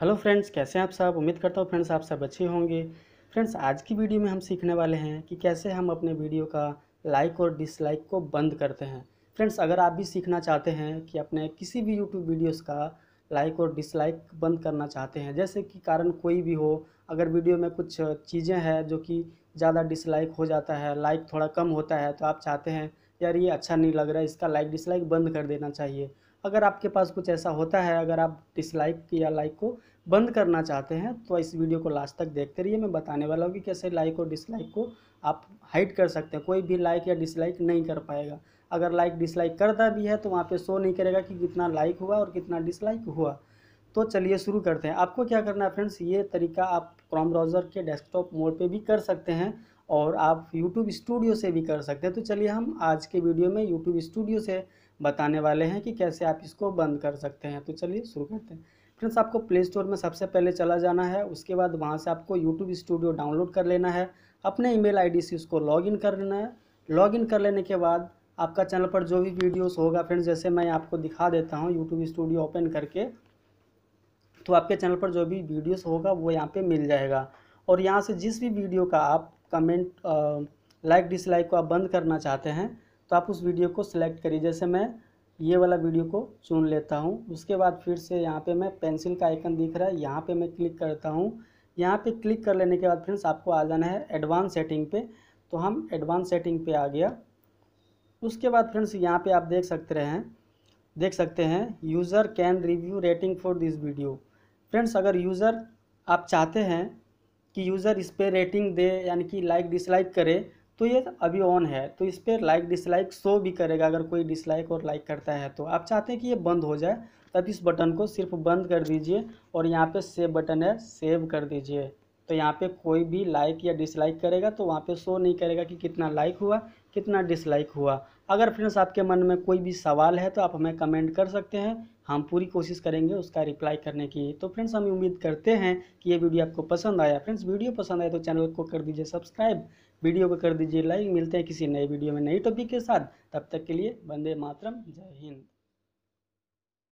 hello friends कैसे हैं आप सब उम्मीद करता हूँ फ्रेंड्स आप सब अच्छे होंगे फ्रेंड्स आज की वीडियो में हम सीखने वाले हैं कि कैसे हम अपने वीडियो का लाइक और डिसलाइक को बंद करते हैं फ्रेंड्स अगर आप भी सीखना चाहते हैं कि अपने किसी भी यूट्यूब वीडियोज़ का लाइक और डिसलाइक बंद करना चाहते हैं जैसे कि कारण कोई भी हो अगर वीडियो में कुछ चीज़ें हैं जो कि ज़्यादा डिसलाइक हो जाता है लाइक थोड़ा कम होता है तो आप चाहते हैं यार ये अच्छा नहीं लग रहा है इसका लाइक डिसलाइक बंद कर देना चाहिए अगर आपके पास कुछ ऐसा होता है अगर आप डिसलाइक या लाइक को बंद करना चाहते हैं तो इस वीडियो को लास्ट तक देखते रहिए मैं बताने वाला हूँ कि कैसे लाइक और डिसलाइक को आप हाइड कर सकते हैं कोई भी लाइक या डिसलाइक नहीं कर पाएगा अगर लाइक डिसलाइक करता भी है तो वहाँ पे शो नहीं करेगा कि कितना लाइक हुआ और कितना डिसलाइक हुआ तो चलिए शुरू करते हैं आपको क्या करना है फ्रेंड्स ये तरीका आप क्रॉम ब्राउज़र के डेस्कटॉप मोड पे भी कर सकते हैं और आप यूट्यूब स्टूडियो से भी कर सकते हैं तो चलिए हम आज के वीडियो में यूट्यूब स्टूडियो से बताने वाले हैं कि कैसे आप इसको बंद कर सकते हैं तो चलिए शुरू करते हैं फ्रेंड्स आपको प्ले स्टोर में सबसे पहले चला जाना है उसके बाद वहाँ से आपको यूट्यूब स्टूडियो डाउनलोड कर लेना है अपने ईमेल आईडी से उसको लॉगिन कर लेना है लॉगिन कर लेने के बाद आपका चैनल पर जो भी वीडियोस होगा फ्रेंड्स जैसे मैं आपको दिखा देता हूँ यूट्यूब स्टूडियो ओपन करके तो आपके चैनल पर जो भी वीडियोस होगा वो यहाँ पे मिल जाएगा और यहाँ से जिस भी वीडियो का आप कमेंट लाइक डिसलाइक को आप बंद करना चाहते हैं तो आप उस वीडियो को सिलेक्ट करिए जैसे मैं ये वाला वीडियो को चुन लेता हूँ उसके बाद फिर से यहाँ पे मैं पेंसिल का आइकन दिख रहा है यहाँ पे मैं क्लिक करता हूँ यहाँ पे क्लिक कर लेने के बाद फ्रेंड्स आपको आ जाना है एडवांस सेटिंग पे तो हम एडवांस सेटिंग पे आ गया उसके बाद फ्रेंड्स यहाँ पे आप देख सकते हैं देख सकते हैं user can review rating for this video friends अगर यूज़र आप चाहते हैं कि यूज़र इस पर रेटिंग दे यानी कि लाइक डिसलाइक करे तो ये तो अभी ऑन है तो इस पर लाइक डिसलाइक शो भी करेगा अगर कोई डिसलाइक और लाइक करता है तो आप चाहते हैं कि ये बंद हो जाए तब इस बटन को सिर्फ बंद कर दीजिए और यहाँ पे सेव बटन है सेव कर दीजिए तो यहाँ पे कोई भी लाइक या डिसलाइक करेगा तो वहाँ पे शो नहीं करेगा कि कितना लाइक हुआ कितना डिसलाइक हुआ अगर फ्रेंड्स आपके मन में कोई भी सवाल है तो आप हमें कमेंट कर सकते हैं हम पूरी कोशिश करेंगे उसका रिप्लाई करने की तो फ्रेंड्स हम उम्मीद करते हैं कि ये वीडियो आपको पसंद आया फ्रेंड्स वीडियो पसंद आया तो चैनल को कर दीजिए सब्सक्राइब वीडियो को कर दीजिए लाइक मिलते हैं किसी नए वीडियो में नई टॉपिक के साथ तब तक के लिए वंदे मातरम जय हिंद